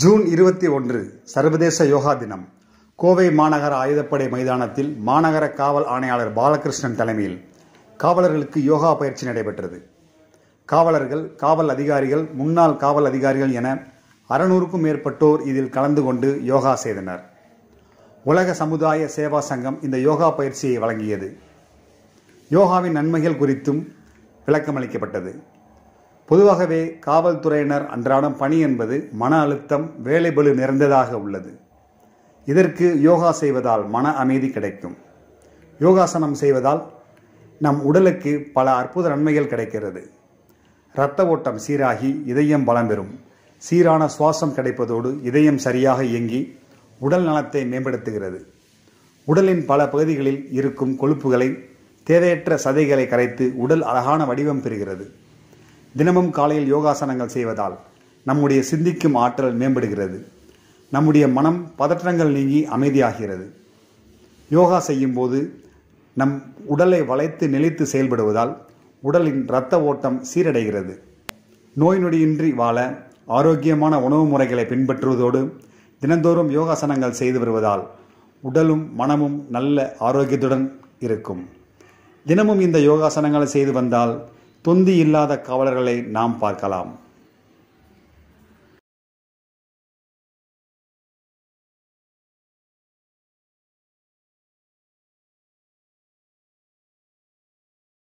June இருபத்தி ஒன்று சர்வதேச யோகா தினம் கோவை மாநகர ஆயுதப்படை மைதானத்தில் மாநகர காவல் ஆணையாளர் பாலகிருஷ்ணன் தலைமையில் காவலர்களுக்கு யோகா பயிற்சி நடைபெற்றது காவலர்கள் காவல் அதிகாரிகள் முன்னாள் காவல் அதிகாரிகள் என அறநூறுக்கும் மேற்பட்டோர் இதில் கலந்து கொண்டு யோகா செய்தனர் உலக சமுதாய சேவா சங்கம் இந்த யோகா பயிற்சியை வழங்கியது யோகாவின் நன்மைகள் குறித்தும் விளக்கமளிக்கப்பட்டது பொதுவாகவே காவல்துறையினர் அன்றாடம் பணி என்பது மன அழுத்தம் வேலைபலு நிறைந்ததாக உள்ளது இதற்கு யோகா செய்வதால் மன அமைதி கிடைக்கும் யோகாசனம் செய்வதால் நம் உடலுக்கு பல அற்புத நன்மைகள் கிடைக்கிறது இரத்த ஓட்டம் சீராகி இதயம் பலம் பெறும் சீரான சுவாசம் கிடைப்பதோடு இதயம் சரியாக இயங்கி உடல் நலத்தை மேம்படுத்துகிறது உடலின் பல பகுதிகளில் இருக்கும் கொழுப்புகளை தேவையற்ற சதைகளை கரைத்து உடல் அழகான வடிவம் பெறுகிறது தினமும் காலையில் யோகாசனங்கள் செய்வதால் நம்முடைய சிந்திக்கும் ஆற்றல் மேம்படுகிறது நம்முடைய மனம் பதற்றங்கள் நீங்கி அமைதியாகிறது யோகா செய்யும்போது நம் உடலை வளைத்து நிலைத்து செயல்படுவதால் உடலின் இரத்த ஓட்டம் சீரடைகிறது நோய் நொடியின்றி வாழ ஆரோக்கியமான உணவு முறைகளை பின்பற்றுவதோடு தினந்தோறும் யோகாசனங்கள் செய்து வருவதால் உடலும் மனமும் நல்ல ஆரோக்கியத்துடன் இருக்கும் தினமும் இந்த யோகாசனங்களை செய்து வந்தால் தொந்தி இல்லாத காவலர்களை நாம் பார்க்கலாம்